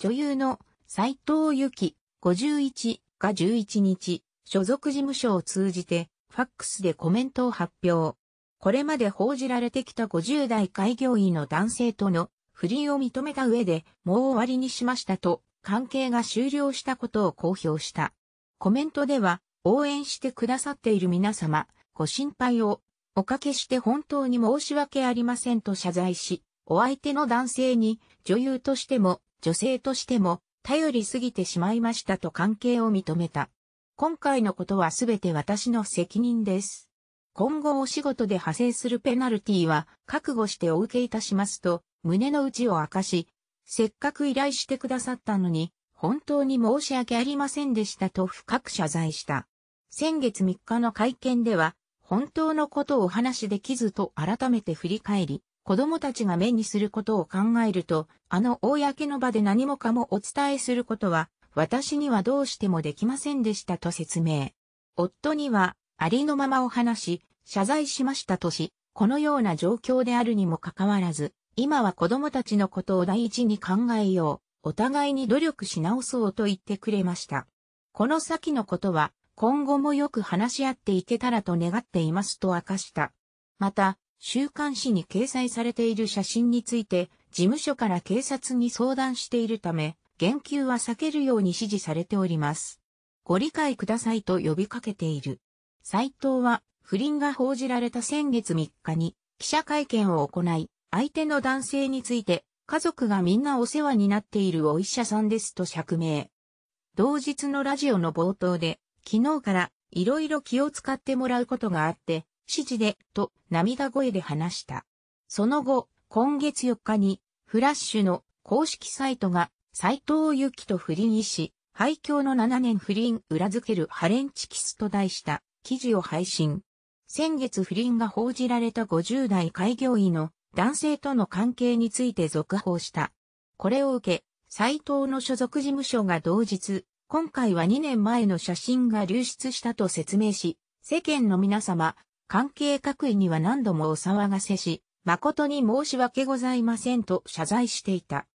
女優の斎藤由紀51が11日、所属事務所を通じて、ファックスでコメントを発表。これまで報じられてきた50代開業医の男性との不倫を認めた上で、もう終わりにしましたと、関係が終了したことを公表した。コメントでは、応援してくださっている皆様、ご心配をおかけして本当に申し訳ありませんと謝罪し、お相手の男性に女優としても女性としても頼りすぎてしまいましたと関係を認めた。今回のことはすべて私の責任です。今後お仕事で派生するペナルティは覚悟してお受けいたしますと胸の内を明かし、せっかく依頼してくださったのに本当に申し訳ありませんでしたと深く謝罪した。先月3日の会見では本当のことをお話しできずと改めて振り返り、子供たちが目にすることを考えると、あの公の場で何もかもお伝えすることは、私にはどうしてもできませんでしたと説明。夫には、ありのままを話し、謝罪しましたとし、このような状況であるにもかかわらず、今は子供たちのことを第一に考えよう、お互いに努力し直そうと言ってくれました。この先のことは、今後もよく話し合っていけたらと願っていますと明かした。また、週刊誌に掲載されている写真について、事務所から警察に相談しているため、言及は避けるように指示されております。ご理解くださいと呼びかけている。斎藤は、不倫が報じられた先月3日に、記者会見を行い、相手の男性について、家族がみんなお世話になっているお医者さんですと釈明。同日のラジオの冒頭で、昨日からいろいろ気を使ってもらうことがあって、指示で、と涙声で話した。その後、今月4日に、フラッシュの公式サイトが、斎藤由紀と不倫医師、廃墟の7年不倫裏付けるハレンチキスと題した記事を配信。先月不倫が報じられた50代開業医の男性との関係について続報した。これを受け、斎藤の所属事務所が同日、今回は2年前の写真が流出したと説明し、世間の皆様、関係各位には何度もお騒がせし、誠に申し訳ございませんと謝罪していた。